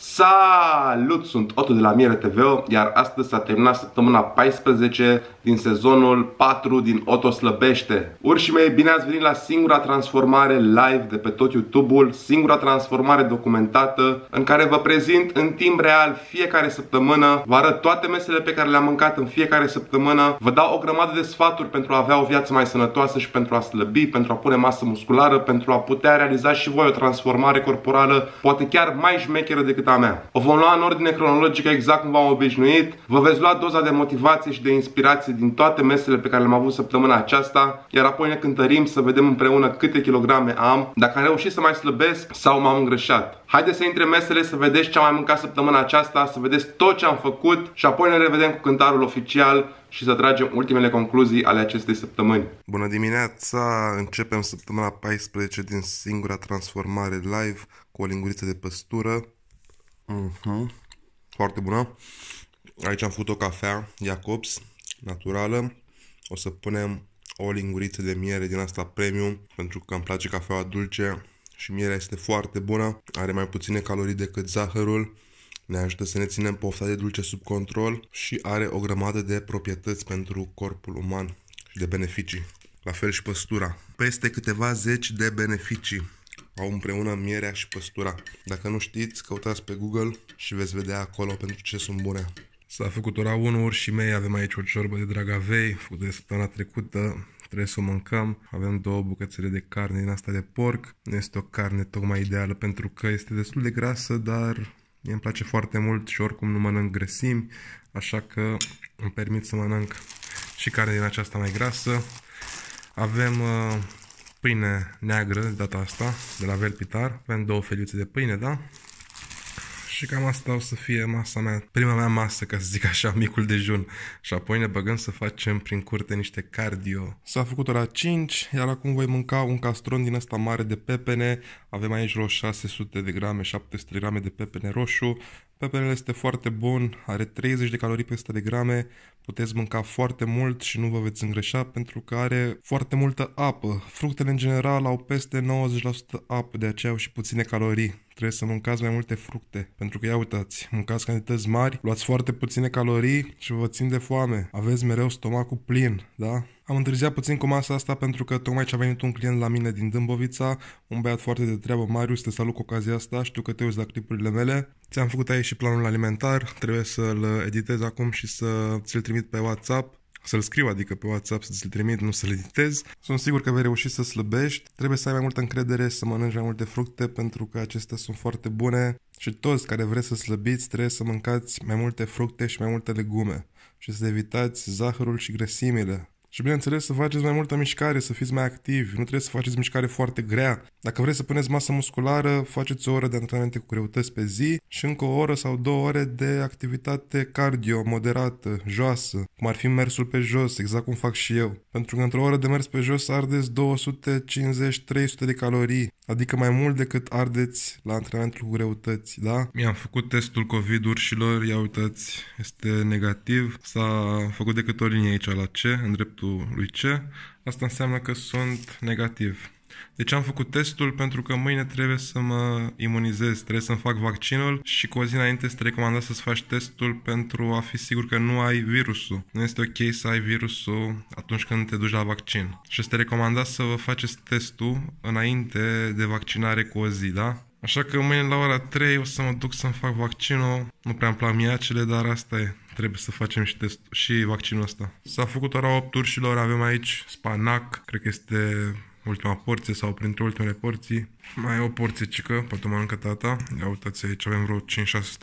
Salut! Sunt Otto de la Miere TV, iar astăzi s-a terminat săptămâna 14 din sezonul 4 din Otto Slăbește. Urșii mei, bine ați venit la singura transformare live de pe tot YouTube-ul, singura transformare documentată în care vă prezint în timp real fiecare săptămână, vă arăt toate mesele pe care le-am mâncat în fiecare săptămână, vă dau o grămadă de sfaturi pentru a avea o viață mai sănătoasă și pentru a slăbi, pentru a pune masă musculară, pentru a putea realiza și voi o transformare corporală, poate chiar mai șmecheră decât rețeta mea. O vom lua în ordine cronologică exact cum v-am obișnuit. Vă veți lua doza de motivație și de inspirație din toate mesele pe care le-am avut săptămâna aceasta, iar apoi ne cântărim să vedem împreună câte kilograme am, dacă am reușit să mai slăbesc sau m-am îngrășat. Haideți să intre mesele să vedeți ce am mai mâncat săptămâna aceasta, să vedeți tot ce am făcut și apoi ne revedem cu cântarul oficial și să tragem ultimele concluzii ale acestei săptămâni. Bună dimineața! Începem săptămâna 14 din singura transformare live cu o linguriță de păstură. Mm-hmm. Foarte bună. Aici am făcut o cafea Jacobs, naturală. O să punem o linguriță de miere din asta premium, pentru că îmi place cafeaua dulce și mierea este foarte bună. Are mai puține calorii decât zahărul. Ne ajută să ne ținem pofta de dulce sub control și are o grămadă de proprietăți pentru corpul uman și de beneficii. La fel și păstura. Peste câteva zeci de beneficii au împreună mierea și păstura. Dacă nu știți, căutați pe Google și veți vedea acolo pentru ce sunt bune. S-a făcut ora 1, și mei, avem aici o ciorbă de dragavei, făcută de săptămâna trecută, trebuie să o mâncăm. Avem două bucățele de carne din asta de porc. Nu este o carne tocmai ideală pentru că este destul de grasă, dar mie îmi place foarte mult și oricum nu mănânc grăsimi, așa că îmi permit să mănânc și carne din aceasta mai grasă. Avem uh, pâine neagră de data asta, de la Verpitar. Avem două feliuțe de pâine, da? Și cam asta o să fie masa mea, prima mea masă, ca să zic așa, micul dejun. Și apoi ne băgăm să facem prin curte niște cardio. S-a făcut ora 5, iar acum voi mânca un castron din ăsta mare de pepene. Avem aici vreo 600 de grame, 700 de grame de pepene roșu. Peperele este foarte bun, are 30 de calorii pe 100 de grame, puteți mânca foarte mult și nu vă veți îngreșa pentru că are foarte multă apă. Fructele în general au peste 90% apă, de aceea au și puține calorii. Trebuie să mâncați mai multe fructe, pentru că ia uitați, mâncați cantități mari, luați foarte puține calorii și vă țin de foame. Aveți mereu stomacul plin, da? Am întârziat puțin cu masa asta pentru că tocmai ce a venit un client la mine din Dâmbovița, un băiat foarte de treabă, Marius, te salut cu ocazia asta, știu că te uiți la clipurile mele. Ți-am făcut aici și planul alimentar, trebuie să-l editez acum și să ți-l trimit pe WhatsApp să-l scriu, adică pe WhatsApp să ți-l trimit, nu să-l editez. Sunt sigur că vei reuși să slăbești. Trebuie să ai mai multă încredere, să mănânci mai multe fructe, pentru că acestea sunt foarte bune. Și toți care vreți să slăbiți, trebuie să mâncați mai multe fructe și mai multe legume și să evitați zahărul și grăsimile. Și bineînțeles să faceți mai multă mișcare, să fiți mai activi, nu trebuie să faceți mișcare foarte grea. Dacă vreți să puneți masă musculară, faceți o oră de antrenamente cu greutăți pe zi și încă o oră sau două ore de activitate cardio moderată, joasă, cum ar fi mersul pe jos, exact cum fac și eu. Pentru că într-o oră de mers pe jos ardeți 250-300 de calorii, adică mai mult decât ardeți la antrenamentul cu greutăți, da? Mi-am făcut testul COVID urșilor, ia uitați, este negativ, s-a făcut decât o linie aici la C, în drept testul lui C, asta înseamnă că sunt negativ. Deci am făcut testul pentru că mâine trebuie să mă imunizez, trebuie să-mi fac vaccinul și cu o zi înainte este recomandat să-ți faci testul pentru a fi sigur că nu ai virusul. Nu este ok să ai virusul atunci când te duci la vaccin. Și este recomandat să vă faceți testul înainte de vaccinare cu o zi, da? Așa că mâine la ora 3 o să mă duc să-mi fac vaccinul. Nu prea îmi plac miacele, dar asta e trebuie să facem și, test, și vaccinul ăsta. S-a făcut ora 8 urșilor, avem aici spanac, cred că este ultima porție sau printre ultimele porții. Mai e o porție cică, poate mănâncă tata. Ia uitați aici, avem vreo 5-600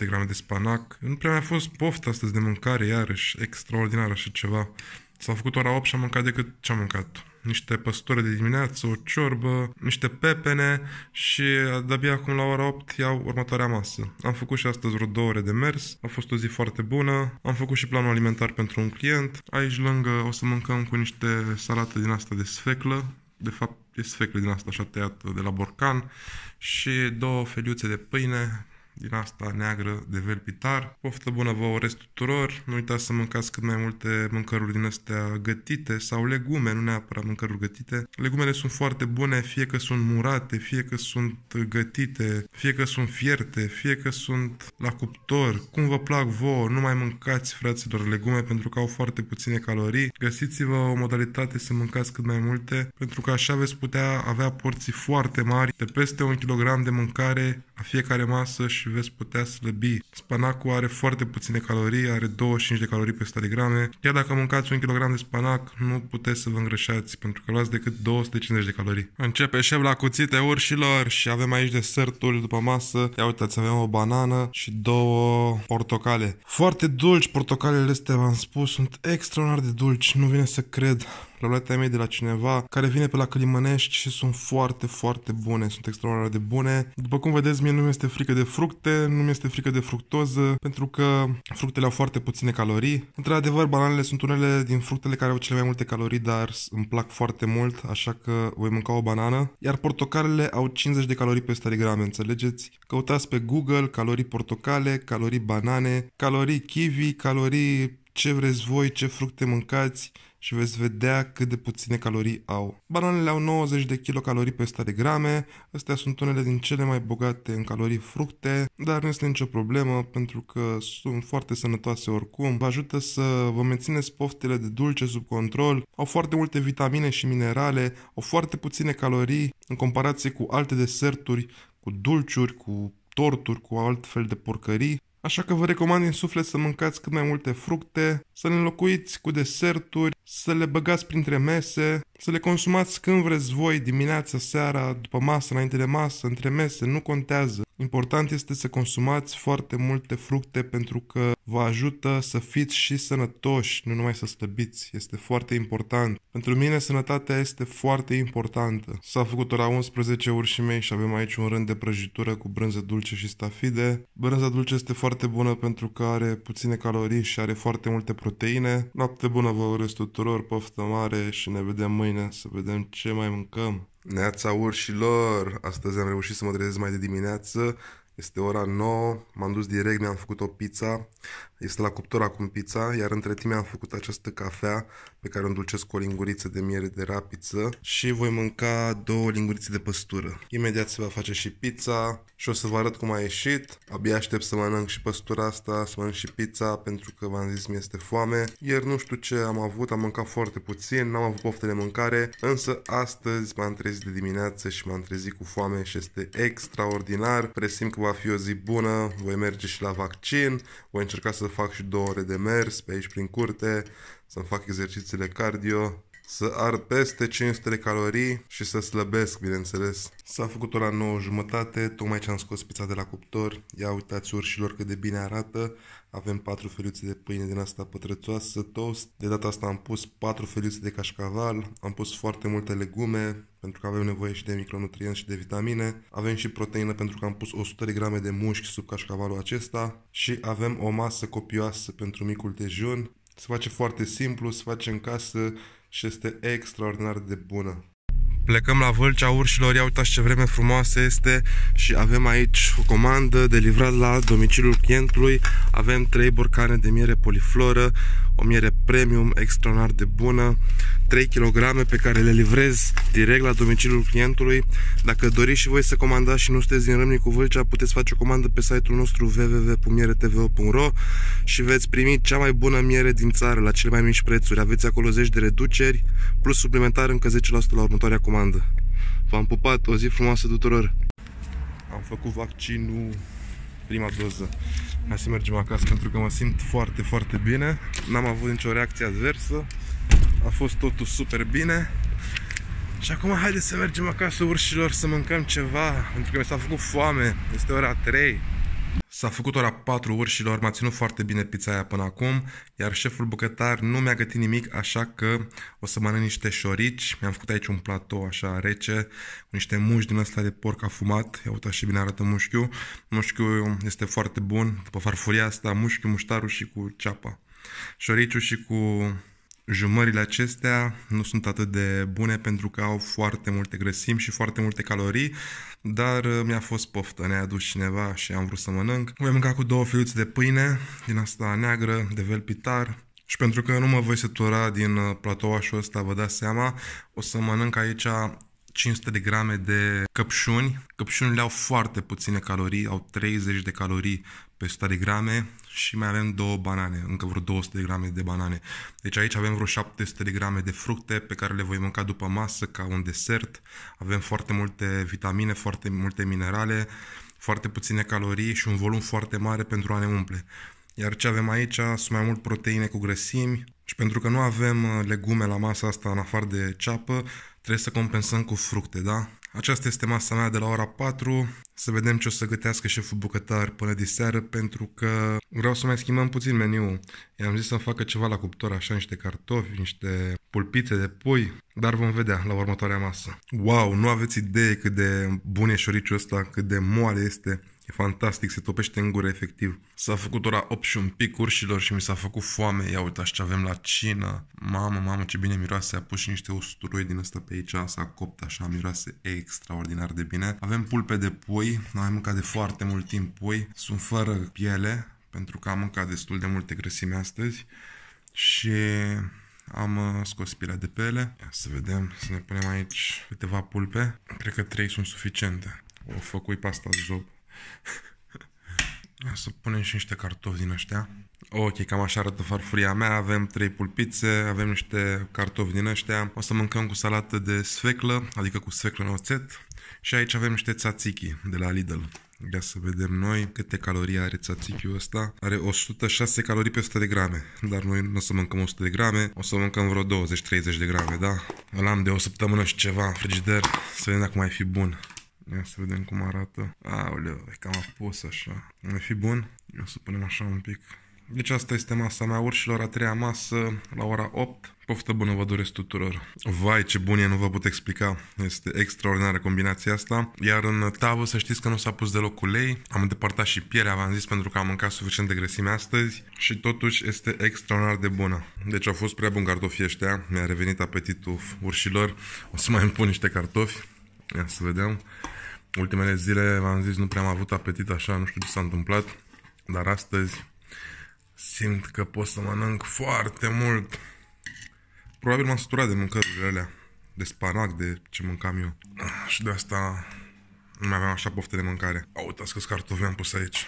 grame de spanac. Nu prea mai a fost poftă astăzi de mâncare, iarăși, extraordinar așa ceva. S-a făcut ora 8 și am mâncat decât ce am mâncat niște păstori de dimineață, o ciorbă, niște pepene și de-abia acum la ora 8 iau următoarea masă. Am făcut și astăzi vreo două ore de mers, a fost o zi foarte bună, am făcut și planul alimentar pentru un client. Aici lângă o să mâncăm cu niște salată din asta de sfeclă, de fapt e sfeclă din asta așa tăiată de la borcan și două feliuțe de pâine din asta neagră de velpitar. Poftă bună vă orez tuturor, nu uitați să mâncați cât mai multe mâncăruri din astea gătite sau legume, nu neapărat mâncăruri gătite. Legumele sunt foarte bune, fie că sunt murate, fie că sunt gătite, fie că sunt fierte, fie că sunt la cuptor. Cum vă plac vouă, nu mai mâncați, fraților, legume pentru că au foarte puține calorii. Găsiți-vă o modalitate să mâncați cât mai multe, pentru că așa veți putea avea porții foarte mari de peste un kilogram de mâncare la fiecare masă și veți putea slăbi. Spanacul are foarte puține calorii, are 25 de calorii pe 100 de grame. Iar dacă mâncați un kilogram de spanac, nu puteți să vă îngrășați, pentru că luați decât 250 de calorii. Începe șef la cuțite urșilor și avem aici desertul după masă. Ia uitați, avem o banană și două portocale. Foarte dulci portocalele astea, v-am spus, sunt extraordinar de dulci, nu vine să cred. Le-am luat ai mei de la cineva care vine pe la Călimănești și sunt foarte, foarte bune, sunt extraordinar de bune. După cum vedeți, mie nu mi-este frică de fructe, nu mi-este frică de fructoză, pentru că fructele au foarte puține calorii. Într-adevăr, bananele sunt unele din fructele care au cele mai multe calorii, dar îmi plac foarte mult, așa că voi mânca o banană. Iar portocalele au 50 de calorii pe 100 de grame, înțelegeți? Căutați pe Google calorii portocale, calorii banane, calorii kiwi, calorii ce vreți voi, ce fructe mâncați și veți vedea cât de puține calorii au. Bananele au 90 de kilocalorii pe 100 de grame, astea sunt unele din cele mai bogate în calorii fructe, dar nu este nicio problemă pentru că sunt foarte sănătoase oricum, vă ajută să vă mențineți poftele de dulce sub control, au foarte multe vitamine și minerale, au foarte puține calorii în comparație cu alte deserturi, cu dulciuri, cu torturi, cu alt fel de porcării, Așa că vă recomand din suflet să mâncați cât mai multe fructe, să le înlocuiți cu deserturi, să le băgați printre mese, să le consumați când vreți voi, dimineața, seara, după masă, înainte de masă, între mese, nu contează. Important este să consumați foarte multe fructe pentru că vă ajută să fiți și sănătoși, nu numai să slăbiți. Este foarte important. Pentru mine sănătatea este foarte importantă. S-a făcut ora 11 urși mei și avem aici un rând de prăjitură cu brânză dulce și stafide. Brânza dulce este foarte bună pentru că are puține calorii și are foarte multe proteine. Noapte bună vă urez tuturor! tuturor poftă mare și ne vedem mâine să vedem ce mai mâncăm. Neața urșilor! Astăzi am reușit să mă trezesc mai de dimineață. Este ora 9, m-am dus direct, mi-am făcut o pizza. Este la cuptor acum pizza, iar între timp mi-am făcut această cafea pe care o îndulcesc cu o linguriță de miere de rapiță și voi mânca două lingurițe de păstură. Imediat se va face și pizza și o să vă arăt cum a ieșit. Abia aștept să mănânc și păstura asta, să mănânc și pizza pentru că v-am zis mi este foame. Iar nu știu ce am avut, am mâncat foarte puțin, n-am avut poftă de mâncare, însă astăzi m-am trezit de dimineață și m-am trezit cu foame și este extraordinar. Presim că va fi o zi bună, voi merge și la vaccin, voi încerca să fac și două ore de mers pe aici prin curte, să-mi fac exercițiile cardio, să ard peste 500 de calorii și să slăbesc, bineînțeles. S-a făcut ora la 9 jumătate, tocmai ce am scos pizza de la cuptor. Ia uitați urșilor cât de bine arată. Avem 4 feliuțe de pâine din asta pătrățoasă, toast. De data asta am pus 4 feliuțe de cașcaval, am pus foarte multe legume, pentru că avem nevoie și de micronutrienți și de vitamine. Avem și proteină pentru că am pus 100 de grame de mușchi sub cașcavalul acesta și avem o masă copioasă pentru micul dejun. Se face foarte simplu, se face în casă și este extraordinar de bună. Plecăm la Vâlcea Urșilor, ia uitați ce vreme frumoasă este și avem aici o comandă de livrat la domiciliul clientului. Avem trei borcane de miere polifloră, o miere premium extraordinar de bună, 3 kg pe care le livrez direct la domiciliul clientului. Dacă doriți și voi să comandați și nu sunteți din Râmnicu Vâlcea, puteți face o comandă pe site-ul nostru www.mieretvo.ro și veți primi cea mai bună miere din țară la cele mai mici prețuri. Aveți acolo 10 de reduceri, plus suplimentar încă 10% la următoarea comandă. V-am pupat, o zi frumoasă tuturor! Am făcut vaccinul prima doză. Hai să mergem acasă pentru că mă simt foarte, foarte bine. N-am avut nicio reacție adversă. A fost totul super bine. Și acum haideți să mergem acasă urșilor să mâncăm ceva, pentru că mi s-a făcut foame. Este ora 3. S-a făcut ora 4 lor m-a ținut foarte bine pizzaia până acum, iar șeful bucătar nu mi-a gătit nimic, așa că o să mănânc niște șorici. Mi-am făcut aici un platou așa rece, cu niște mușchi din ăsta de porc afumat. Ia uita și bine arată mușchiul. Mușchiul este foarte bun, după farfuria asta, mușchiul, muștarul și cu ceapa. Șoriciul și cu jumările acestea nu sunt atât de bune pentru că au foarte multe grăsimi și foarte multe calorii, dar uh, mi-a fost poftă, ne-a adus cineva și am vrut să mănânc. Voi mânca cu două feliuțe de pâine, din asta neagră, de velpitar, și pentru că nu mă voi sătura din uh, platouașul ăsta, vă dați seama, o să mănânc aici 500 de grame de căpșuni. Căpșunile au foarte puține calorii, au 30 de calorii pe 100 de grame, și mai avem două banane, încă vreo 200 de grame de banane. Deci aici avem vreo 700 de grame de fructe pe care le voi mânca după masă ca un desert. Avem foarte multe vitamine, foarte multe minerale, foarte puține calorii și un volum foarte mare pentru a ne umple. Iar ce avem aici sunt mai mult proteine cu grăsimi și pentru că nu avem uh, legume la masa asta în afară de ceapă, trebuie să compensăm cu fructe, da? Aceasta este masa mea de la ora 4. Să vedem ce o să gătească șeful bucătar până de seară, pentru că vreau să mai schimbăm puțin meniul. I-am zis să facă ceva la cuptor, așa, niște cartofi, niște pulpițe de pui, dar vom vedea la următoarea masă. Wow, nu aveți idee cât de bun e șoriciul ăsta, cât de moale este. E fantastic, se topește în gură, efectiv. S-a făcut ora 8 și un pic urșilor și mi s-a făcut foame. Ia uitați ce avem la cină. Mamă, mamă, ce bine miroase. A pus și niște usturoi din ăsta pe aici. S-a copt așa, miroase extraordinar de bine. Avem pulpe de pui. Nu am mâncat de foarte mult timp pui. Sunt fără piele, pentru că am mâncat destul de multe grăsime astăzi. Și am uh, scos pielea de pe ele. Ia să vedem, să ne punem aici câteva pulpe. Cred că 3 sunt suficiente. O făcui pasta zop. Să punem și niște cartofi din ăștia. Ok, cam așa arată farfuria mea. Avem trei pulpițe, avem niște cartofi din ăștia. O să mâncăm cu salată de sfeclă, adică cu sfeclă în oțet. Și aici avem niște tzatziki de la Lidl. Ia să vedem noi câte calorii are tzatziki ăsta. Are 106 calorii pe 100 de grame, dar noi nu o să mâncăm 100 de grame, o să mâncăm vreo 20-30 de grame, da? Îl am de o săptămână și ceva în frigider, să vedem dacă mai fi bun. Ia să vedem cum arată. Aoleu, e cam apus așa. Ar fi bun? O să punem așa un pic. Deci asta este masa mea urșilor, a treia masă la ora 8. Poftă bună vă doresc tuturor. Vai, ce bun e, nu vă pot explica. Este extraordinară combinația asta. Iar în tavă să știți că nu s-a pus deloc ulei. Am îndepărtat și pielea, v-am zis, pentru că am mâncat suficient de grăsime astăzi. Și totuși este extraordinar de bună. Deci au fost prea bun cartofii ăștia. Mi-a revenit apetitul urșilor. O să mai îmi pun niște cartofi. Ia să vedem ultimele zile, v-am zis, nu prea am avut apetit așa, nu știu ce s-a întâmplat, dar astăzi simt că pot să mănânc foarte mult. Probabil m-am săturat de mâncările alea, de spanac, de ce mâncam eu. Ah, și de asta nu mai aveam așa poftă de mâncare. Au, uitați câți cartofi am pus aici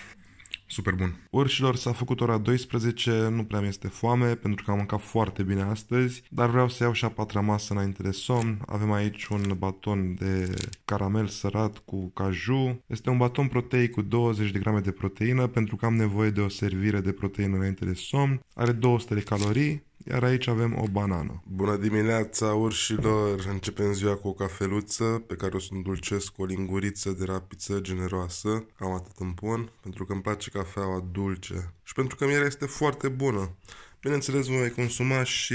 super bun. Urșilor s-a făcut ora 12, nu prea mi este foame pentru că am mâncat foarte bine astăzi, dar vreau să iau și a patra masă înainte de somn. Avem aici un baton de caramel sărat cu caju. Este un baton proteic cu 20 de grame de proteină pentru că am nevoie de o servire de proteină înainte de somn. Are 200 de calorii iar aici avem o banană. Bună dimineața, urșilor! Începem ziua cu o cafeluță pe care o să îndulcesc cu o linguriță de rapiță generoasă. Cam atât îmi pun, pentru că îmi place cafeaua dulce și pentru că mierea este foarte bună. Bineînțeles, vă mai consuma și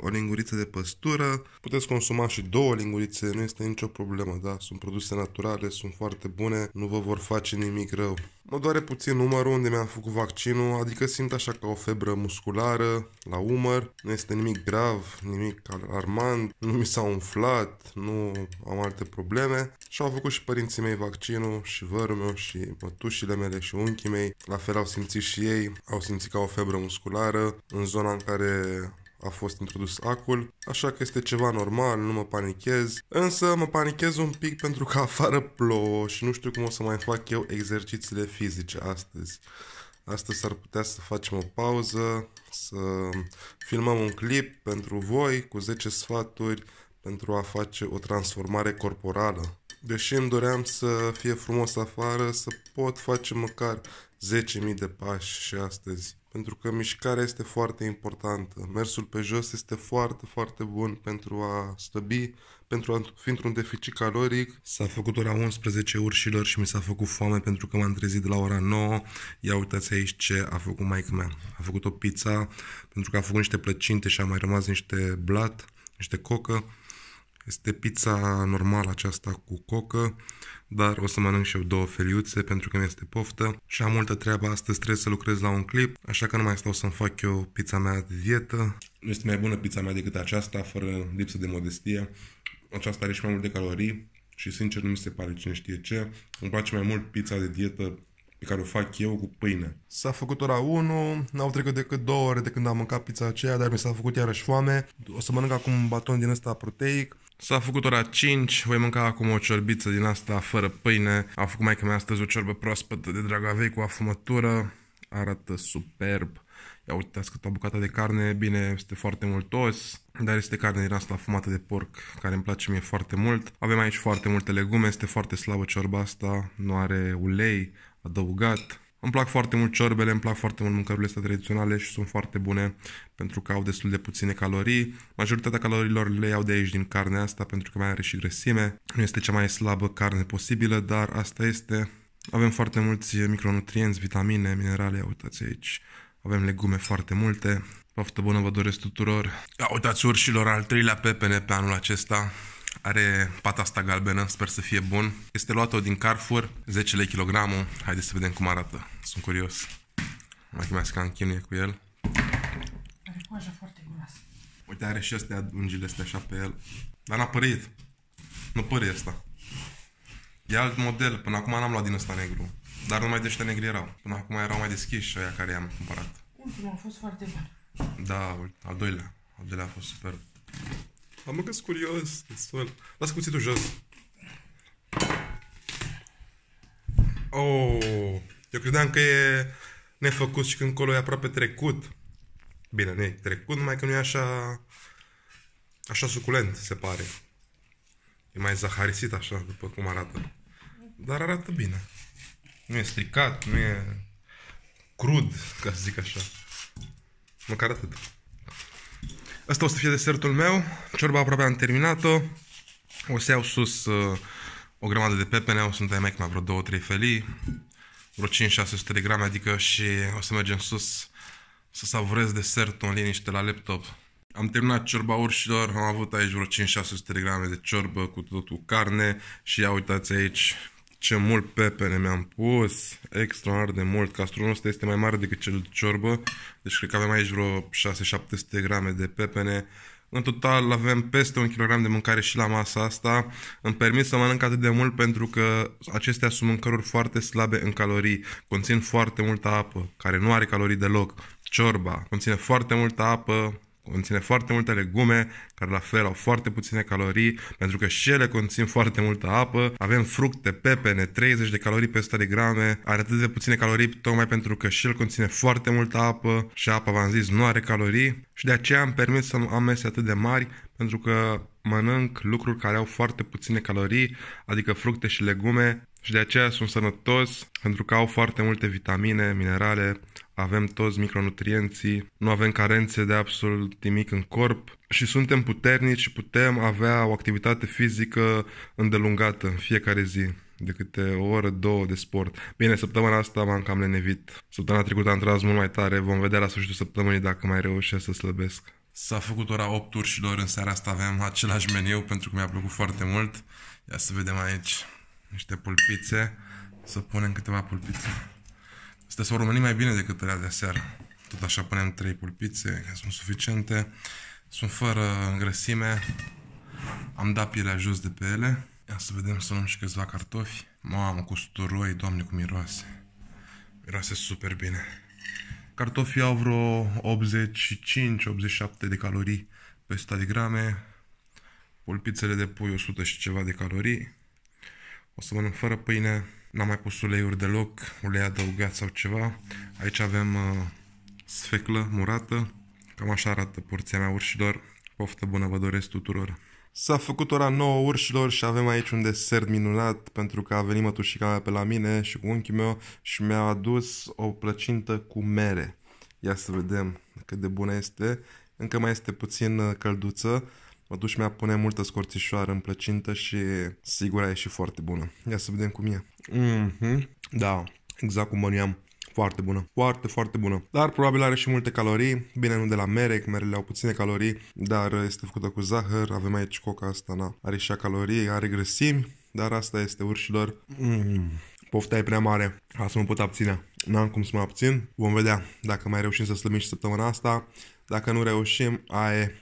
o linguriță de păstură, puteți consuma și două lingurițe, nu este nicio problemă, da? Sunt produse naturale, sunt foarte bune, nu vă vor face nimic rău. Mă doare puțin numărul unde mi-am făcut vaccinul, adică simt așa ca o febră musculară la umăr, nu este nimic grav, nimic alarmant, nu mi s-a umflat, nu am alte probleme și au făcut și părinții mei vaccinul și vărul meu și mătușile mele și unchii mei, la fel au simțit și ei, au simțit ca o febră musculară, în în zona în care a fost introdus acul, așa că este ceva normal, nu mă panichez. Însă mă panichez un pic pentru că afară plouă și nu știu cum o să mai fac eu exercițiile fizice astăzi. Astăzi ar putea să facem o pauză, să filmăm un clip pentru voi cu 10 sfaturi pentru a face o transformare corporală. Deși îmi doream să fie frumos afară, să pot face măcar 10.000 de pași și astăzi pentru că mișcarea este foarte importantă. Mersul pe jos este foarte, foarte bun pentru a slăbi, pentru a fi într-un deficit caloric. S-a făcut ora 11 urșilor și mi s-a făcut foame pentru că m-am trezit de la ora 9. Ia uitați aici ce a făcut maica mea. A făcut o pizza pentru că a făcut niște plăcinte și a mai rămas niște blat, niște cocă. Este pizza normală aceasta cu cocă dar o să mănânc și eu două feliuțe pentru că mi-este poftă și am multă treabă astăzi, trebuie să lucrez la un clip, așa că nu mai stau să-mi fac eu pizza mea de dietă. Nu este mai bună pizza mea decât aceasta, fără lipsă de modestie. Aceasta are și mai multe calorii și sincer nu mi se pare cine știe ce. Îmi place mai mult pizza de dietă pe care o fac eu cu pâine. S-a făcut ora 1, n-au trecut decât 2 ore de când am mâncat pizza aceea, dar mi s-a făcut iarăși foame. O să mănânc acum un baton din ăsta proteic S-a făcut ora 5, voi mânca acum o ciorbiță din asta fără pâine. A făcut mai mea astăzi o ciorbă proaspătă de dragavei cu afumătură. Arată superb. Ia uitați câtă bucată de carne, bine, este foarte mult os, dar este carne din asta fumată de porc, care îmi place mie foarte mult. Avem aici foarte multe legume, este foarte slabă ciorba asta, nu are ulei adăugat, îmi plac foarte mult ciorbele, îmi plac foarte mult mâncărurile astea tradiționale și sunt foarte bune pentru că au destul de puține calorii. Majoritatea calorilor le iau de aici din carnea asta pentru că mai are și grăsime. Nu este cea mai slabă carne posibilă, dar asta este. Avem foarte mulți micronutrienți, vitamine, minerale, uitați aici. Avem legume foarte multe. Poftă bună vă doresc tuturor. Ia uitați urșilor al treilea pepene pe anul acesta. Are pata asta galbenă, sper să fie bun. Este luat-o din Carrefour, 10 lei kilogramul. Haideți să vedem cum arată. Sunt curios. Mai mai ca în chimie cu el. Are coaja foarte groasă. Uite, are și astea ungile astea așa pe el. Dar n-a părit. Nu pări asta. E alt model. Până acum n-am luat din ăsta negru. Dar numai de ăștia negri erau. Până acum erau mai deschiși aia care i-am cumpărat. Ultimul a fost foarte bun. Da, al doilea. Al doilea a fost superb. Am că curios, destul. Lasă cuțitul jos. Oh, eu credeam că e nefăcut și când colo e aproape trecut. Bine, nu e trecut, numai că nu e așa, așa suculent, se pare. E mai zaharisit așa, după cum arată. Dar arată bine. Nu e stricat, nu e crud, ca să zic așa. Măcar atât. Asta o să fie desertul meu. Ciorba aproape am terminat-o. O să iau sus uh, o grămadă de pepene, o să-mi dai mai vreo 2-3 felii, vreo 5-600 de grame, adică și o să mergem sus să savurez desertul în liniște la laptop. Am terminat ciorba urșilor, am avut aici vreo 5-600 de grame de ciorbă cu totul carne și ia uitați aici ce mult pepene mi-am pus, extraordinar de mult. Castronul ăsta este mai mare decât cel de ciorbă, deci cred că avem aici vreo 6-700 grame de pepene. În total avem peste un kilogram de mâncare și la masa asta. Îmi permit să mănânc atât de mult pentru că acestea sunt mâncăruri foarte slabe în calorii. Conțin foarte multă apă, care nu are calorii deloc. Ciorba conține foarte multă apă, conține foarte multe legume, care la fel au foarte puține calorii, pentru că și ele conțin foarte multă apă. Avem fructe, pepene, 30 de calorii pe 100 de grame, are atât de puține calorii tocmai pentru că și el conține foarte multă apă și apa, v-am zis, nu are calorii și de aceea am permis să nu am mese atât de mari pentru că mănânc lucruri care au foarte puține calorii, adică fructe și legume și de aceea sunt sănătos pentru că au foarte multe vitamine, minerale, avem toți micronutrienții, nu avem carențe de absolut nimic în corp și suntem puternici și putem avea o activitate fizică îndelungată în fiecare zi de câte o oră, două de sport. Bine, săptămâna asta m-am cam lenevit. Săptămâna trecută am tras mult mai tare. Vom vedea la sfârșitul săptămânii dacă mai reușesc să slăbesc. S-a făcut ora 8 lor în seara asta avem același meniu pentru că mi-a plăcut foarte mult. Ia să vedem aici niște pulpițe, să punem câteva pulpițe să o românii mai bine decât alea de seară. Tot așa punem trei pulpițe, care sunt suficiente. Sunt fără îngrăsime. Am dat pielea jos de pe ele. Ia să vedem să luăm și câțiva cartofi. Mamă, cu sturoi, doamne, cum miroase. Miroase super bine. Cartofii au vreo 85-87 de calorii pe 100 de grame. Pulpițele de pui 100 și ceva de calorii. O să mănânc fără pâine. N-am mai pus uleiuri deloc, ulei adăugat sau ceva. Aici avem uh, sfeclă murată. Cam așa arată porția mea urșilor. Poftă bună vă doresc tuturor! S-a făcut ora 9 urșilor și avem aici un desert minunat pentru că a venit mătușica mea pe la mine și cu unchiul meu și mi-a adus o plăcintă cu mere. Ia să vedem cât de bună este. Încă mai este puțin uh, călduță, Mătuș mi-a pune multă scorțișoară în plăcintă și sigur a ieșit foarte bună. Ia să vedem cum e. Mm-hmm. Da, exact cum bănuiam. Foarte bună, foarte, foarte bună. Dar probabil are și multe calorii. Bine, nu de la mere, că merele au puține calorii, dar este făcută cu zahăr. Avem aici coca asta, na. Are și calorii, are grăsimi, dar asta este urșilor. Mm. Pofta e prea mare, să mă pot abține. N-am cum să mă abțin. Vom vedea dacă mai reușim să slăbim și săptămâna asta. Dacă nu reușim, aia e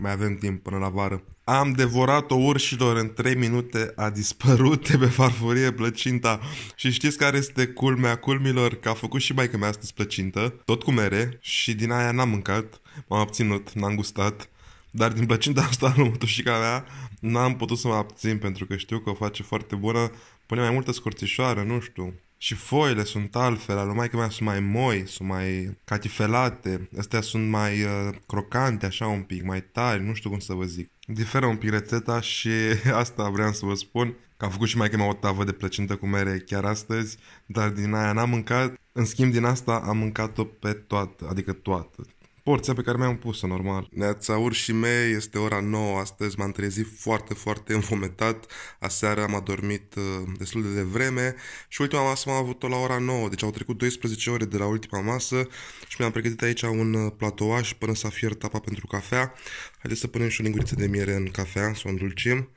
mai avem timp până la vară. Am devorat-o urșilor în 3 minute, a dispărut de pe farfurie plăcinta. Și știți care este culmea culmilor? Că a făcut și maică mea astăzi plăcintă, tot cu mere, și din aia n-am mâncat, m-am abținut, n-am gustat. Dar din plăcinta asta lui mătușica mea n-am putut să mă abțin pentru că știu că o face foarte bună. Pune mai multă scorțișoară, nu știu, și foile sunt altfel, ale că mea sunt mai moi, sunt mai catifelate, astea sunt mai uh, crocante așa un pic, mai tari, nu știu cum să vă zic. Diferă un pic rețeta și asta vreau să vă spun, că am făcut și mai că o tavă de plăcintă cu mere chiar astăzi, dar din aia n-am mâncat. În schimb, din asta am mâncat-o pe toată, adică toată porția pe care mi-am pus-o, normal. Neața urșii mei, este ora 9 astăzi, m-am trezit foarte, foarte înfometat. Aseară am adormit uh, destul de devreme și ultima masă m am avut-o la ora 9, deci au trecut 12 ore de la ultima masă și mi-am pregătit aici un uh, platouaș până să fiert apa pentru cafea. Haideți să punem și o linguriță de miere în cafea, să o îndulcim.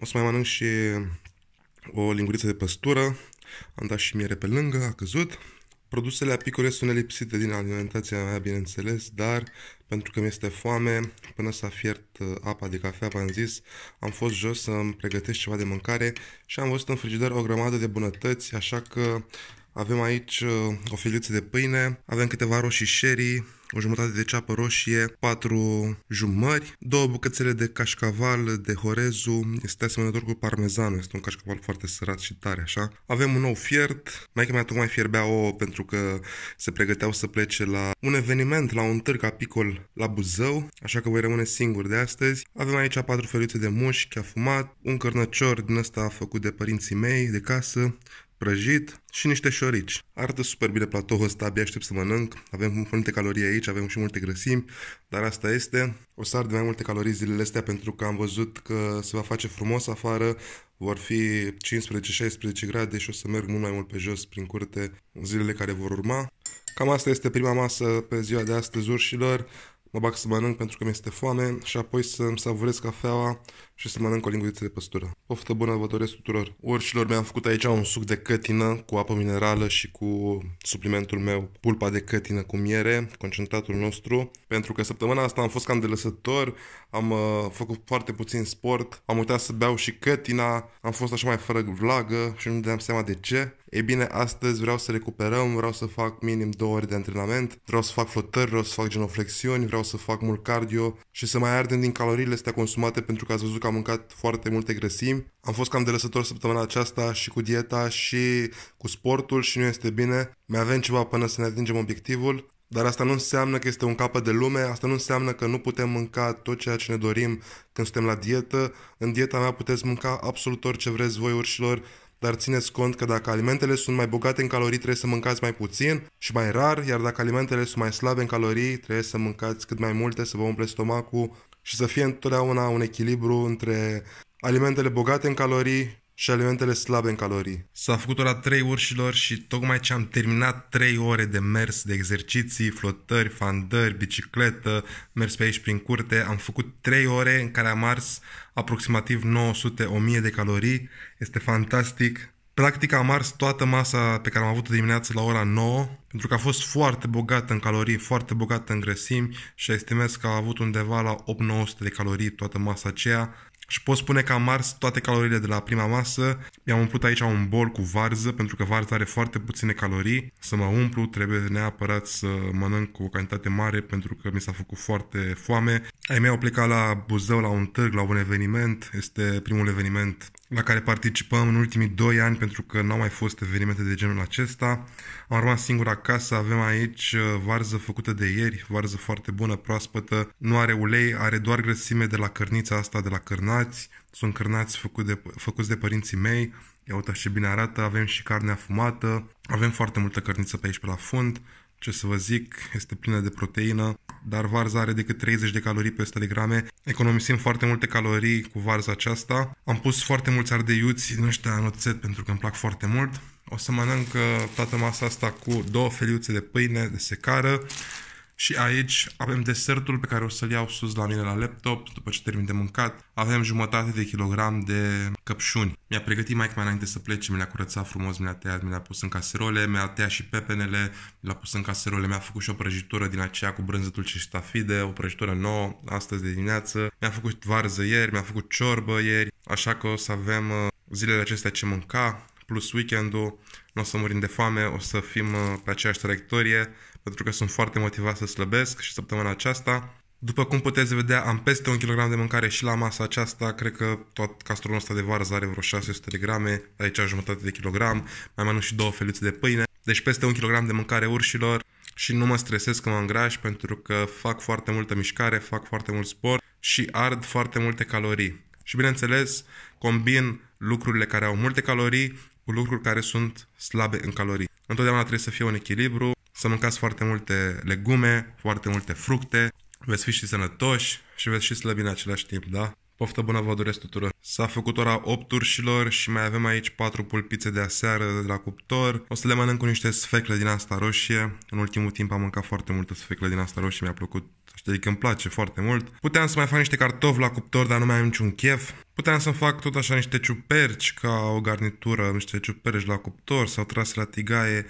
O să mai mănânc și o linguriță de păstură. Am dat și miere pe lângă, a căzut. Produsele apicole sunt lipsite din alimentația mea, bineînțeles, dar pentru că mi-este foame, până s-a fiert uh, apa de cafea, v-am zis, am fost jos să-mi pregătesc ceva de mâncare și am văzut în frigider o grămadă de bunătăți, așa că avem aici uh, o filiță de pâine, avem câteva roșii sherry, o jumătate de ceapă roșie, 4 jumări, două bucățele de cașcaval, de horezu, este asemănător cu parmezanul, este un cașcaval foarte sărat și tare, așa. Avem un nou fiert, mai mea tocmai fierbea o pentru că se pregăteau să plece la un eveniment, la un târg apicol la Buzău, așa că voi rămâne singur de astăzi. Avem aici patru feluțe de mușchi afumat, un cărnăcior din ăsta făcut de părinții mei de casă, prăjit și niște șorici. Arată super bine platoul ăsta, abia aștept să mănânc. Avem multe calorii aici, avem și multe grăsimi, dar asta este. O să ard mai multe calorii zilele astea pentru că am văzut că se va face frumos afară, vor fi 15-16 grade și o să merg mult mai mult pe jos prin curte zilele care vor urma. Cam asta este prima masă pe ziua de astăzi, urșilor. Mă bag să mănânc pentru că mi-este foame și apoi să-mi savurez cafeaua și să mănânc o linguriță de păstură. Poftă bună vă doresc tuturor! Urșilor, mi-am făcut aici un suc de cătină cu apă minerală și cu suplimentul meu, pulpa de cătină cu miere, concentratul nostru, pentru că săptămâna asta am fost cam de lăsător, am uh, făcut foarte puțin sport, am uitat să beau și cătina, am fost așa mai fără vlagă și nu deam seama de ce. Ei bine, astăzi vreau să recuperăm, vreau să fac minim două ore de antrenament, vreau să fac flotări, vreau să fac genoflexiuni, vreau să fac mult cardio și să mai ardem din caloriile astea consumate pentru că ați văzut că am mâncat foarte multe grăsimi. Am fost cam de lăsător săptămâna aceasta și cu dieta și cu sportul și nu este bine. Mai avem ceva până să ne atingem obiectivul. Dar asta nu înseamnă că este un capăt de lume, asta nu înseamnă că nu putem mânca tot ceea ce ne dorim când suntem la dietă. În dieta mea puteți mânca absolut orice vreți voi urșilor, dar țineți cont că dacă alimentele sunt mai bogate în calorii, trebuie să mâncați mai puțin și mai rar, iar dacă alimentele sunt mai slabe în calorii, trebuie să mâncați cât mai multe, să vă umple stomacul și să fie întotdeauna un echilibru între alimentele bogate în calorii și alimentele slabe în calorii. S-a făcut ora 3 urșilor și tocmai ce am terminat 3 ore de mers, de exerciții, flotări, fandări, bicicletă, mers pe aici prin curte, am făcut 3 ore în care am ars aproximativ 900-1000 de calorii. Este fantastic, Practic am ars toată masa pe care am avut-o dimineață la ora 9, pentru că a fost foarte bogată în calorii, foarte bogată în grăsimi și estimez că a avut undeva la 8 de calorii toată masa aceea. Și pot spune că am ars toate caloriile de la prima masă. I-am umplut aici un bol cu varză, pentru că varza are foarte puține calorii. Să mă umplu, trebuie neapărat să mănânc cu o cantitate mare, pentru că mi s-a făcut foarte foame. Ai mei au plecat la Buzău, la un târg, la un eveniment. Este primul eveniment la care participăm în ultimii 2 ani pentru că n-au mai fost evenimente de genul acesta. Am rămas singur acasă, avem aici uh, varză făcută de ieri, varză foarte bună, proaspătă, nu are ulei, are doar grăsime de la cărnița asta de la cărnați, sunt cărnați făcut de, făcuți de părinții mei, ia uitați ce bine arată, avem și carne afumată, avem foarte multă cărniță pe aici pe la fund, ce să vă zic, este plină de proteină, dar varza are decât 30 de calorii pe 100 de grame. Economisim foarte multe calorii cu varza aceasta. Am pus foarte mulți ardeiuți din ăștia în oțet pentru că îmi plac foarte mult. O să mănânc uh, toată masa asta cu două feliuțe de pâine de secară, și aici avem desertul pe care o să-l iau sus la mine la laptop după ce termin de mâncat. Avem jumătate de kilogram de căpșuni. Mi-a pregătit mai mai înainte să plece, mi le-a curățat frumos, mi le-a tăiat, mi le-a pus în caserole, mi-a tăiat și pepenele, mi le-a pus în caserole, mi-a făcut și o prăjitură din aceea cu brânzetul și stafide, o prăjitură nouă astăzi de dimineață. Mi-a făcut varză ieri, mi-a făcut ciorbă ieri, așa că o să avem uh, zilele acestea ce mânca, plus weekendul, nu o să murim de foame, o să fim uh, pe aceeași traiectorie, pentru că sunt foarte motivat să slăbesc și săptămâna aceasta. După cum puteți vedea, am peste un kilogram de mâncare și la masa aceasta. Cred că tot castronul ăsta de varză are vreo 600 de grame, aici jumătate de kilogram. Mai mănânc și două feliuțe de pâine. Deci peste un kilogram de mâncare urșilor și nu mă stresez că mă îngraș pentru că fac foarte multă mișcare, fac foarte mult sport și ard foarte multe calorii. Și bineînțeles, combin lucrurile care au multe calorii cu lucruri care sunt slabe în calorii. Întotdeauna trebuie să fie un echilibru, să mâncați foarte multe legume, foarte multe fructe, veți fi și sănătoși și veți și slăbi în același timp, da? Poftă bună vă doresc tuturor! S-a făcut ora 8 urșilor și mai avem aici 4 pulpițe de aseară de la cuptor. O să le mănânc cu niște sfecle din asta roșie. În ultimul timp am mâncat foarte multe sfecle din asta roșie, mi-a plăcut Adică îmi place foarte mult. Puteam să mai fac niște cartofi la cuptor, dar nu mai am niciun chef. Puteam să fac tot așa niște ciuperci ca o garnitură, niște ciuperci la cuptor sau tras la tigaie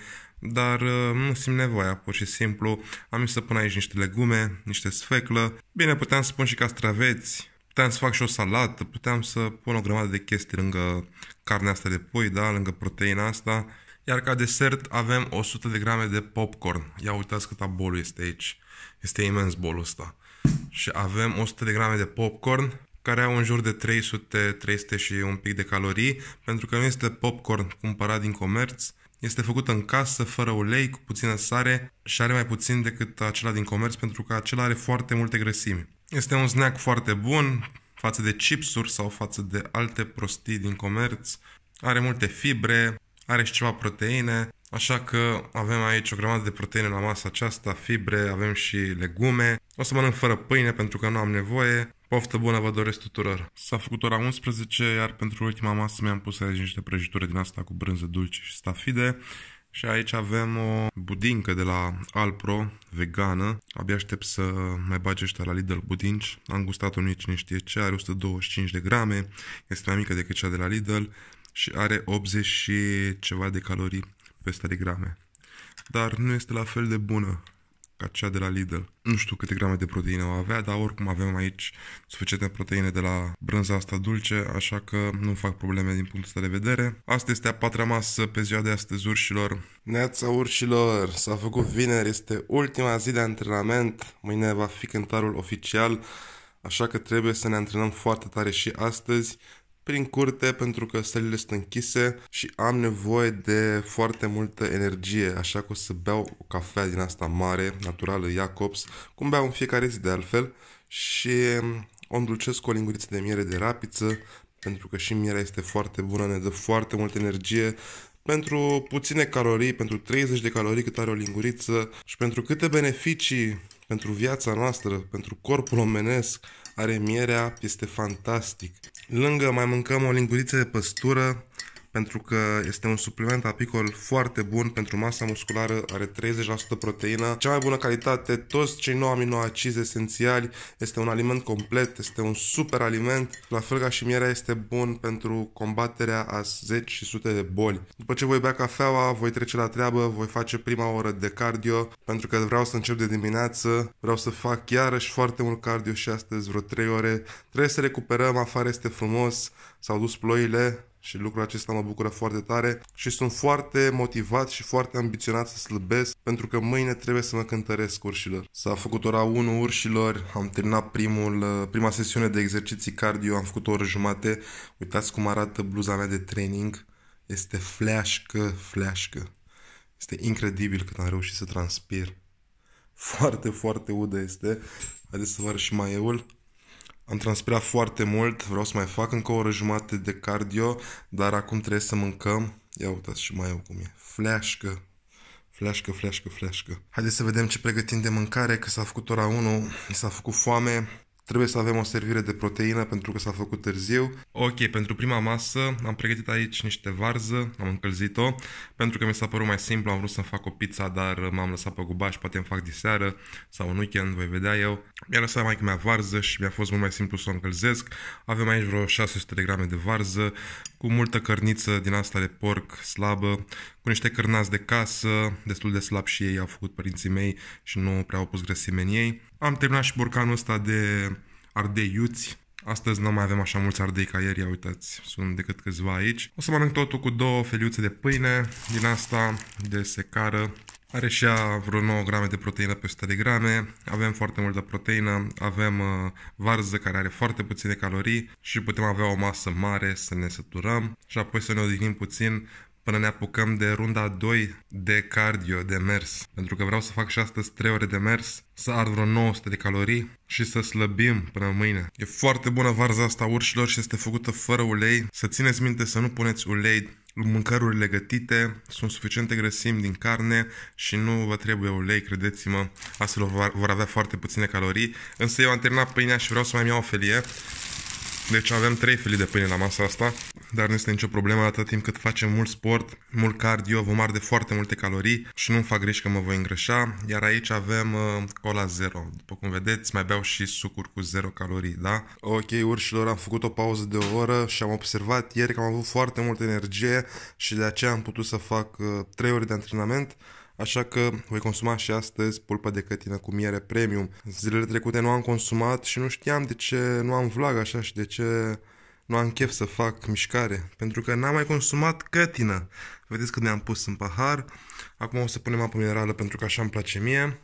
dar uh, nu simt nevoia, pur și simplu. Am să pun aici niște legume, niște sfeclă. Bine, puteam să pun și castraveți, puteam să fac și o salată, puteam să pun o grămadă de chestii lângă carnea asta de pui, da, lângă proteina asta. Iar ca desert avem 100 de grame de popcorn. Ia uitați cât bolul este aici. Este imens bolul ăsta. Și avem 100 de grame de popcorn care au în jur de 300, 300 și un pic de calorii, pentru că nu este popcorn cumpărat din comerț, este făcută în casă, fără ulei, cu puțină sare și are mai puțin decât acela din comerț pentru că acela are foarte multe grăsimi. Este un snack foarte bun față de chipsuri sau față de alte prostii din comerț. Are multe fibre, are și ceva proteine, Așa că avem aici o grămadă de proteine la masa aceasta, fibre, avem și legume. O să mănânc fără pâine pentru că nu am nevoie. Poftă bună vă doresc tuturor! S-a făcut ora 11, iar pentru ultima masă mi-am pus aici niște prăjituri din asta cu brânză dulce și stafide. Și aici avem o budincă de la Alpro, vegană. Abia aștept să mai bage ăștia la Lidl budinci. Am gustat-o nu cine știe ce, are 125 de grame, este mai mică decât cea de la Lidl și are 80 și ceva de calorii pe 100 de grame. Dar nu este la fel de bună ca cea de la Lidl. Nu știu câte grame de proteine o avea, dar oricum avem aici suficiente proteine de la brânza asta dulce, așa că nu fac probleme din punctul ăsta de vedere. Asta este a patra masă pe ziua de astăzi, urșilor. Neața urșilor, s-a făcut vineri, este ultima zi de antrenament, mâine va fi cântarul oficial, așa că trebuie să ne antrenăm foarte tare și astăzi prin curte pentru că stările sunt închise și am nevoie de foarte multă energie, așa că o să beau o cafea din asta mare, naturală, Jacobs, cum beau în fiecare zi de altfel și um, o îndulcesc cu o linguriță de miere de rapiță, pentru că și mierea este foarte bună, ne dă foarte multă energie, pentru puține calorii, pentru 30 de calorii cât are o linguriță și pentru câte beneficii pentru viața noastră, pentru corpul omenesc, are mierea, este fantastic. Lângă mai mâncăm o linguriță de păstură, pentru că este un supliment apicol foarte bun pentru masa musculară, are 30% proteină, cea mai bună calitate, toți cei 9 aminoacizi esențiali, este un aliment complet, este un super aliment, la fel ca și mierea este bun pentru combaterea a 10 și sute de boli. După ce voi bea cafeaua, voi trece la treabă, voi face prima oră de cardio, pentru că vreau să încep de dimineață, vreau să fac iarăși foarte mult cardio și astăzi vreo 3 ore, trebuie să recuperăm, afară este frumos, s-au dus ploile, și lucrul acesta mă bucură foarte tare și sunt foarte motivat și foarte ambiționat să slăbesc pentru că mâine trebuie să mă cântăresc urșilor. S-a făcut ora 1 urșilor, am terminat primul, uh, prima sesiune de exerciții cardio, am făcut o oră jumate. Uitați cum arată bluza mea de training. Este fleașcă, fleașcă. Este incredibil cât am reușit să transpir. Foarte, foarte udă este. Haideți să vă arăt și maieul. Am transpirat foarte mult, vreau să mai fac încă o oră jumate de cardio, dar acum trebuie să mâncăm. Ia uitați și mai eu cum e. Fleașcă. Fleașcă, fleașcă, fleașcă. Haideți să vedem ce pregătim de mâncare, că s-a făcut ora 1, s-a făcut foame. Trebuie să avem o servire de proteină pentru că s-a făcut târziu. Ok, pentru prima masă am pregătit aici niște varză, am încălzit-o. Pentru că mi s-a părut mai simplu, am vrut să fac o pizza, dar m-am lăsat pe gubaș, poate îmi fac diseară sau în weekend, voi vedea eu. Mi-a lăsat mai mea varză și mi-a fost mult mai simplu să o încălzesc. Avem aici vreo 600 de grame de varză, cu multă cărniță din asta de porc slabă, cu niște cărnați de casă, destul de slab și ei, au făcut părinții mei și nu prea au pus grăsime în ei. Am terminat și borcanul ăsta de ardei iuți. Astăzi nu mai avem așa mulți ardei ca ieri, ia uitați, sunt decât câțiva aici. O să mănânc totul cu două feliuțe de pâine din asta, de secară. Are și ea vreo 9 grame de proteină pe 100 de grame, avem foarte multă proteină, avem uh, varză care are foarte puține calorii și putem avea o masă mare să ne săturăm și apoi să ne odihnim puțin până ne apucăm de runda 2 de cardio, de mers. Pentru că vreau să fac și astăzi 3 ore de mers, să ard vreo 900 de calorii și să slăbim până mâine. E foarte bună varza asta urșilor și este făcută fără ulei. Să țineți minte să nu puneți ulei mâncărurile gătite, sunt suficiente grăsimi din carne și nu vă trebuie ulei, credeți-mă, astfel vor avea foarte puține calorii. Însă eu am terminat pâinea și vreau să mai iau o felie deci avem 3 felii de pâine la masa asta, dar nu este nicio problemă atât timp cât facem mult sport, mult cardio, vom arde foarte multe calorii și nu-mi fac griji că mă voi îngrășa. Iar aici avem uh, cola zero. După cum vedeți, mai beau și sucuri cu zero calorii, da? Ok, urșilor, am făcut o pauză de o oră și am observat ieri că am avut foarte multă energie și de aceea am putut să fac uh, 3 ore de antrenament așa că voi consuma și astăzi pulpa de cătină cu miere premium. Zilele trecute nu am consumat și nu știam de ce nu am vlog așa și de ce nu am chef să fac mișcare, pentru că n-am mai consumat cătină. Vedeți că ne-am pus în pahar. Acum o să punem apă minerală pentru că așa îmi place mie.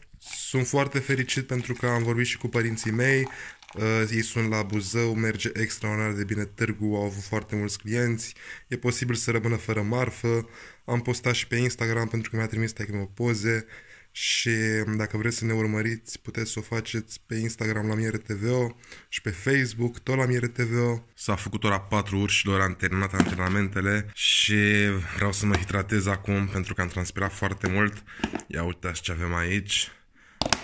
Sunt foarte fericit pentru că am vorbit și cu părinții mei, Uh, ei sunt la Buzău, merge extraordinar de bine târgu, au avut foarte mulți clienți, e posibil să rămână fără marfă, am postat și pe Instagram pentru că mi-a trimis taică o poze și um, dacă vreți să ne urmăriți, puteți să o faceți pe Instagram la Miere TVO și pe Facebook tot la Miere TVO. S-a făcut ora 4 urșilor, am terminat antrenamentele și vreau să mă hidratez acum pentru că am transpirat foarte mult. Ia uitați ce avem aici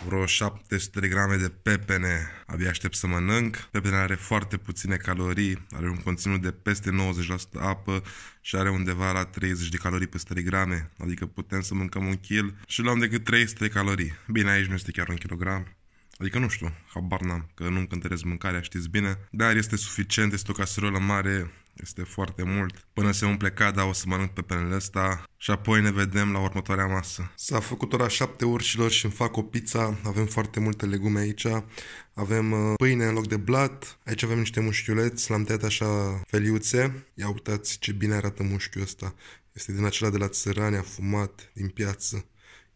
vreo 700 de grame de pepene. Abia aștept să mănânc. Pepene are foarte puține calorii, are un conținut de peste 90% apă și are undeva la 30 de calorii pe 100 de grame, adică putem să mâncăm un kil și luăm decât 300 de calorii. Bine, aici nu este chiar un kilogram, Adică nu știu, habar n-am, că nu-mi cântărez mâncarea, știți bine, dar este suficient, este o casserolă mare, este foarte mult. Până se umple cada o să mănânc pe penele ăsta și apoi ne vedem la următoarea masă. S-a făcut ora șapte urșilor și îmi fac o pizza. Avem foarte multe legume aici. Avem uh, pâine în loc de blat. Aici avem niște mușchiuleți. L-am tăiat așa feliuțe. Ia uitați ce bine arată mușchiul ăsta. Este din acela de la țărani, a fumat din piață.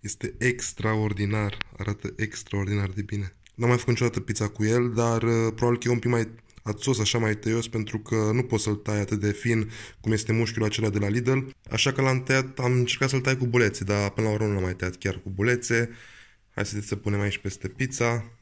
Este extraordinar, arată extraordinar de bine. N-am mai făcut niciodată pizza cu el, dar uh, probabil că e un pic mai ațos, așa mai tăios, pentru că nu poți să-l tai atât de fin cum este mușchiul acela de la Lidl. Așa că l-am tăiat, am încercat să-l tai cu bulețe, dar până la urmă nu l-am mai tăiat chiar cu bulețe. Hai să, să punem aici peste pizza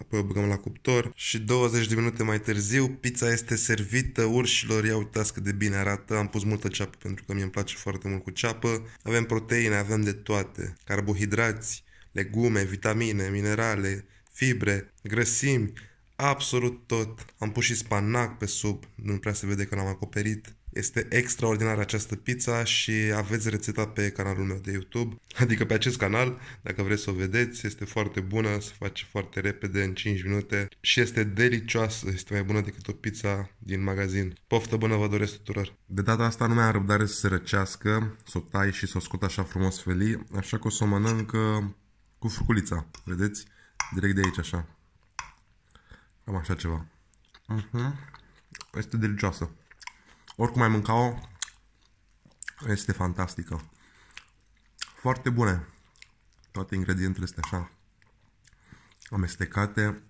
apoi o băgăm la cuptor și 20 de minute mai târziu pizza este servită urșilor, ia uitați cât de bine arată, am pus multă ceapă pentru că mi-e place foarte mult cu ceapă, avem proteine, avem de toate, carbohidrați, legume, vitamine, minerale, fibre, grăsimi, absolut tot. Am pus și spanac pe sub, nu prea se vede că l-am acoperit. Este extraordinară această pizza și aveți rețeta pe canalul meu de YouTube, adică pe acest canal, dacă vreți să o vedeți, este foarte bună, se face foarte repede, în 5 minute și este delicioasă, este mai bună decât o pizza din magazin. Poftă bună vă doresc tuturor! De data asta nu mai am răbdare să se răcească, să o tai și să o scot așa frumos felii, așa că o să o mănânc cu furculița, vedeți? Direct de aici, așa. Am așa ceva. Uh-huh. Este delicioasă. Oricum ai mânca-o, este fantastică. Foarte bune. Toate ingredientele sunt așa amestecate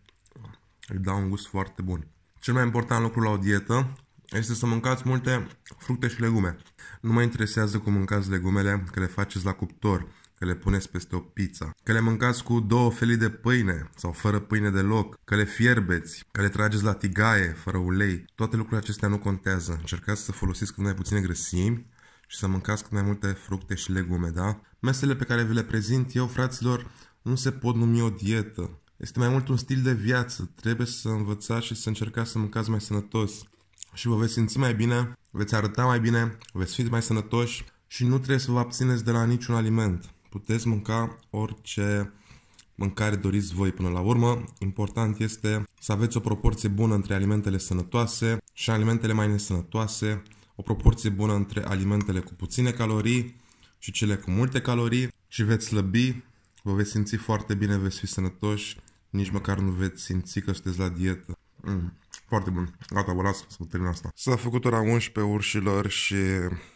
îi dau un gust foarte bun. Cel mai important lucru la o dietă este să mâncați multe fructe și legume. Nu mă interesează cum mâncați legumele, că le faceți la cuptor că le puneți peste o pizza, că le mâncați cu două felii de pâine sau fără pâine deloc, că le fierbeți, că le trageți la tigaie fără ulei. Toate lucrurile acestea nu contează. Încercați să folosiți cât mai puține grăsimi și să mâncați cât mai multe fructe și legume, da? Mesele pe care vi le prezint eu, fraților, nu se pot numi o dietă. Este mai mult un stil de viață. Trebuie să învățați și să încercați să mâncați mai sănătos. Și vă veți simți mai bine, veți arăta mai bine, veți fi mai sănătoși și nu trebuie să vă abțineți de la niciun aliment. Puteți mânca orice mâncare doriți voi până la urmă. Important este să aveți o proporție bună între alimentele sănătoase și alimentele mai nesănătoase, o proporție bună între alimentele cu puține calorii și cele cu multe calorii și veți slăbi, vă veți simți foarte bine, veți fi sănătoși, nici măcar nu veți simți că sunteți la dietă. Mm. Foarte bun. Gata, vă las să termin asta. S-a făcut ora 11 urșilor și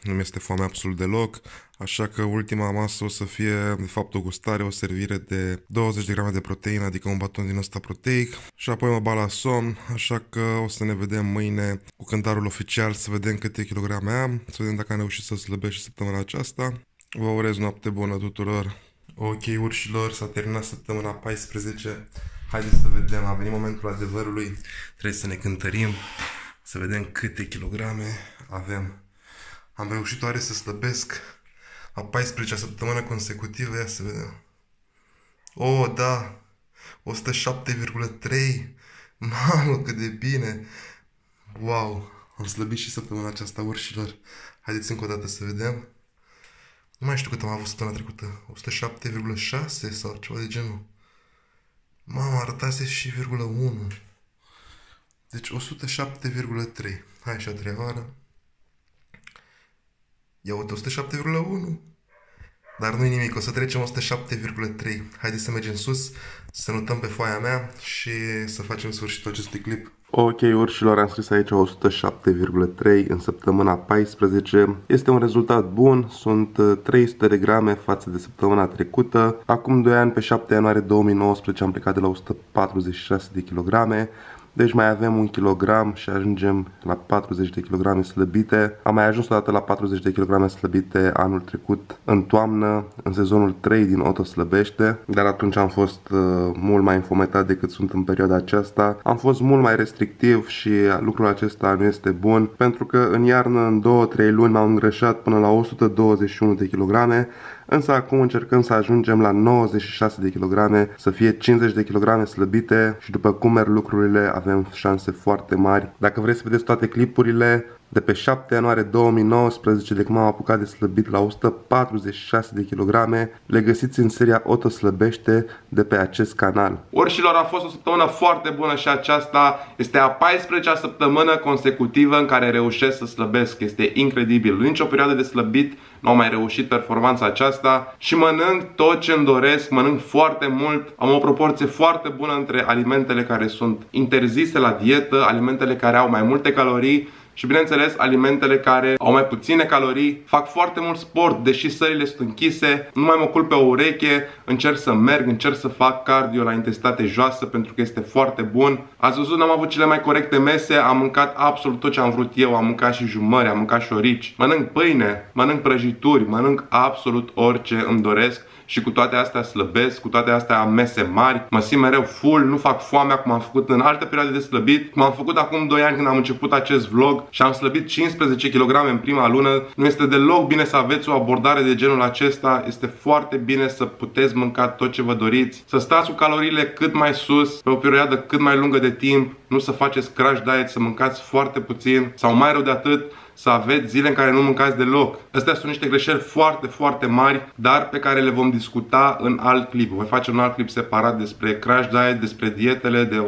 nu este foame absolut deloc, așa că ultima masă o să fie, de fapt, o gustare, o servire de 20 de grame de proteină, adică un baton din ăsta proteic și apoi mă bala somn, așa că o să ne vedem mâine cu cântarul oficial să vedem câte kilograme am, să vedem dacă am reușit să slăbesc și săptămâna aceasta. Vă urez noapte bună tuturor! Ok, urșilor, s-a terminat săptămâna 14 Haideți să vedem, a venit momentul adevărului, trebuie să ne cântărim, să vedem câte kilograme avem. Am reușit oare să slăbesc a 14-a săptămână consecutivă, ia să vedem. O, oh, da, 107,3, mamă cât de bine, wow, am slăbit și săptămâna aceasta urșilor. Haideți încă o dată să vedem. Nu mai știu cât am avut săptămâna trecută. 107,6 sau ceva de genul. Mama, arătase și virgulă 1. Deci 107,3. Hai și a treia oară. Ia uite, 107,1. Dar nu-i nimic, o să trecem 107,3. Haideți să mergem sus, să notăm pe foaia mea și să facem sfârșitul acestui clip. Ok, urșilor, am scris aici 107,3 în săptămâna 14. Este un rezultat bun, sunt 300 uh, de grame față de săptămâna trecută. Acum 2 ani, pe 7 ianuarie 2019, am plecat de la 146 de kilograme. Deci mai avem un kilogram și ajungem la 40 de kilograme slăbite. Am mai ajuns odată la 40 de kilograme slăbite anul trecut în toamnă, în sezonul 3 din Oto Slăbește, dar atunci am fost uh, mult mai infometat decât sunt în perioada aceasta. Am fost mult mai restrictiv și lucrul acesta nu este bun, pentru că în iarnă, în 2-3 luni, m-am îngrășat până la 121 de kilograme, însă acum încercăm să ajungem la 96 de kg, să fie 50 de kg slăbite și după cum merg lucrurile avem șanse foarte mari. Dacă vreți să vedeți toate clipurile, de pe 7 ianuarie 2019, de când m-am apucat de slăbit la 146 de kilograme, le găsiți în seria Oto Slăbește de pe acest canal. Orșilor a fost o săptămână foarte bună și aceasta este a 14-a săptămână consecutivă în care reușesc să slăbesc. Este incredibil. În nicio perioadă de slăbit nu am mai reușit performanța aceasta și mănânc tot ce îmi doresc, mănânc foarte mult, am o proporție foarte bună între alimentele care sunt interzise la dietă, alimentele care au mai multe calorii și bineînțeles alimentele care au mai puține calorii. Fac foarte mult sport, deși sările sunt închise, nu mai mă culp pe o ureche, încerc să merg, încerc să fac cardio la intensitate joasă pentru că este foarte bun. Ați văzut, n-am avut cele mai corecte mese, am mâncat absolut tot ce am vrut eu, am mâncat și jumări, am mâncat și orici, mănânc pâine, mănânc prăjituri, mănânc absolut orice îmi doresc și cu toate astea slăbesc, cu toate astea am mese mari, mă simt mereu full, nu fac foamea cum am făcut în alte perioade de slăbit, cum am făcut acum 2 ani când am început acest vlog și am slăbit 15 kg în prima lună. Nu este deloc bine să aveți o abordare de genul acesta, este foarte bine să puteți mânca tot ce vă doriți, să stați cu caloriile cât mai sus, pe o perioadă cât mai lungă de timp, nu să faceți crash diet, să mâncați foarte puțin sau mai rău de atât, să aveți zile în care nu mâncați deloc. Astea sunt niște greșeli foarte, foarte mari, dar pe care le vom discuta în alt clip. Voi face un alt clip separat despre crash diet, despre dietele de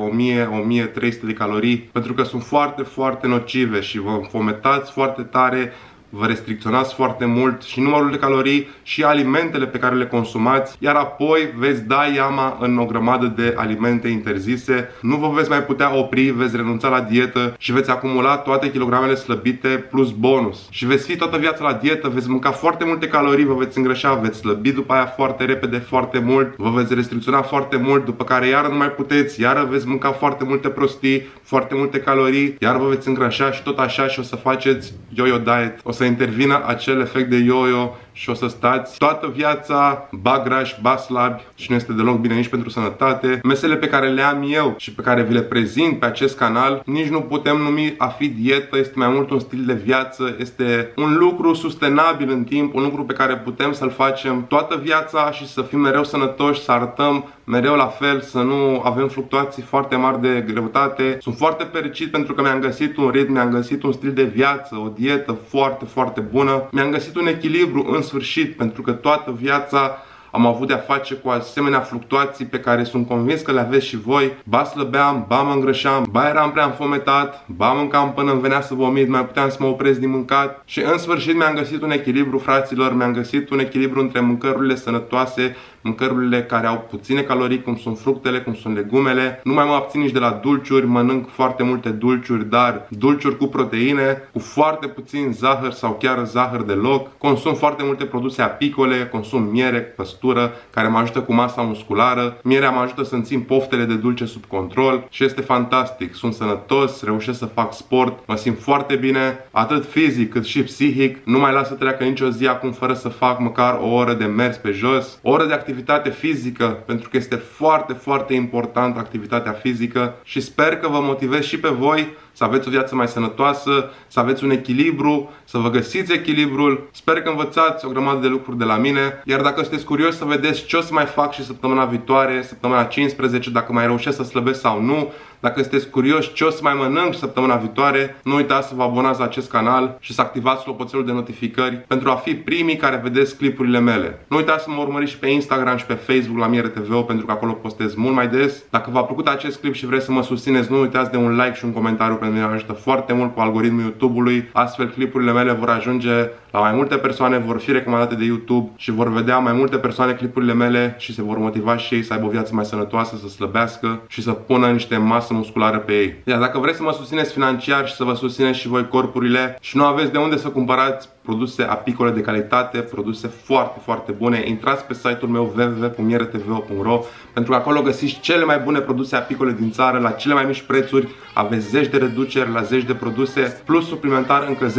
1000-1300 de calorii, pentru că sunt foarte, foarte nocive și vă fometați foarte tare, vă restricționați foarte mult și numărul de calorii și alimentele pe care le consumați, iar apoi veți da iama în o grămadă de alimente interzise, nu vă veți mai putea opri, veți renunța la dietă și veți acumula toate kilogramele slăbite plus bonus. Și veți fi toată viața la dietă, veți mânca foarte multe calorii, vă veți îngrășa, veți slăbi după aia foarte repede, foarte mult, vă veți restricționa foarte mult, după care iar nu mai puteți, iar veți mânca foarte multe prostii, foarte multe calorii, iar vă veți îngrășa și tot așa și o să faceți yo-yo diet. O să intervină acel efect de yo-yo și o să stați toată viața ba grași, ba slabi și nu este deloc bine nici pentru sănătate. Mesele pe care le am eu și pe care vi le prezint pe acest canal, nici nu putem numi a fi dietă, este mai mult un stil de viață, este un lucru sustenabil în timp, un lucru pe care putem să-l facem toată viața și să fim mereu sănătoși, să arătăm mereu la fel, să nu avem fluctuații foarte mari de greutate. Sunt foarte fericit pentru că mi-am găsit un ritm, mi-am găsit un stil de viață, o dietă foarte, foarte bună. Mi-am găsit un echilibru în sfârșit, pentru că toată viața am avut de-a face cu asemenea fluctuații pe care sunt convins că le aveți și voi. Ba slăbeam, ba mă îngrășeam, ba eram prea înfometat, ba mâncam până îmi venea să vomit, mai puteam să mă opresc din mâncat. Și în sfârșit mi-am găsit un echilibru, fraților, mi-am găsit un echilibru între mâncărurile sănătoase mâncărurile care au puține calorii, cum sunt fructele, cum sunt legumele. Nu mai mă abțin nici de la dulciuri, mănânc foarte multe dulciuri, dar dulciuri cu proteine, cu foarte puțin zahăr sau chiar zahăr deloc. Consum foarte multe produse apicole, consum miere, păstură, care mă ajută cu masa musculară. Mierea mă ajută să-mi țin poftele de dulce sub control și este fantastic. Sunt sănătos, reușesc să fac sport, mă simt foarte bine, atât fizic cât și psihic. Nu mai las să treacă nicio zi acum fără să fac măcar o oră de mers pe jos, o oră de activitate activitate fizică, pentru că este foarte, foarte importantă activitatea fizică și sper că vă motivez și pe voi să aveți o viață mai sănătoasă, să aveți un echilibru, să vă găsiți echilibrul. Sper că învățați o grămadă de lucruri de la mine, iar dacă sunteți curios să vedeți ce o să mai fac și săptămâna viitoare, săptămâna 15, dacă mai reușesc să slăbesc sau nu, dacă sunteți curios ce o să mai mănânc săptămâna viitoare, nu uitați să vă abonați la acest canal și să activați clopoțelul de notificări pentru a fi primii care vedeți clipurile mele. Nu uitați să mă urmăriți și pe Instagram și pe Facebook la Miere TV pentru că acolo postez mult mai des. Dacă v-a plăcut acest clip și vreți să mă susțineți, nu uitați de un like și un comentariu pentru pe mine ajută foarte mult cu algoritmul YouTube-ului, astfel clipurile mele vor ajunge la mai multe persoane, vor fi recomandate de YouTube și vor vedea mai multe persoane clipurile mele și se vor motiva și ei să aibă o viață mai sănătoasă, să slăbească și să pună niște masă musculară pe ei. Iar dacă vreți să mă susțineți financiar și să vă susțineți și voi corpurile și nu aveți de unde să cumpărați produse apicole de calitate, produse foarte, foarte bune. Intrați pe site-ul meu www.mieretv.ro pentru că acolo găsiți cele mai bune produse apicole din țară la cele mai mici prețuri, aveți zeci de reduceri la zeci de produse, plus suplimentar încă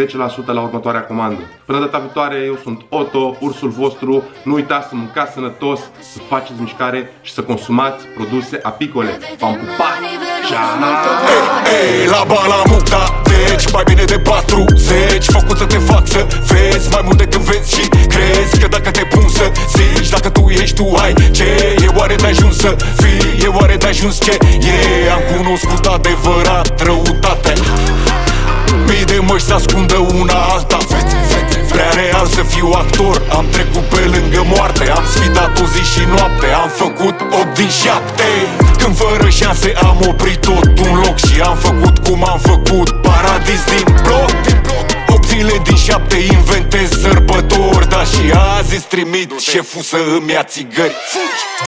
10% la următoarea comandă. Până data viitoare, eu sunt Otto, ursul vostru. Nu uitați să mâncați sănătos, să faceți mișcare și să consumați produse apicole. V-am pupat! la bala muta, deci mai bine de 40 Făcut să te fac să vezi mai mult decât vezi și crezi Că dacă te pun să zici, dacă tu ești, tu ai ce E oare de ajuns să fii, e oare de ajuns ce e Am cunoscut adevărat răutate Mii de măști se ascundă una alta Fețe prea real să fiu actor Am trecut pe lângă moarte Am sfidat o zi și noapte Am făcut 8 din 7 Când fără șanse am oprit tot un loc Și am făcut cum am făcut Paradis din bloc 8 zile din 7 inventez sărbători Dar și azi îți trimit șeful să îmi ia țigări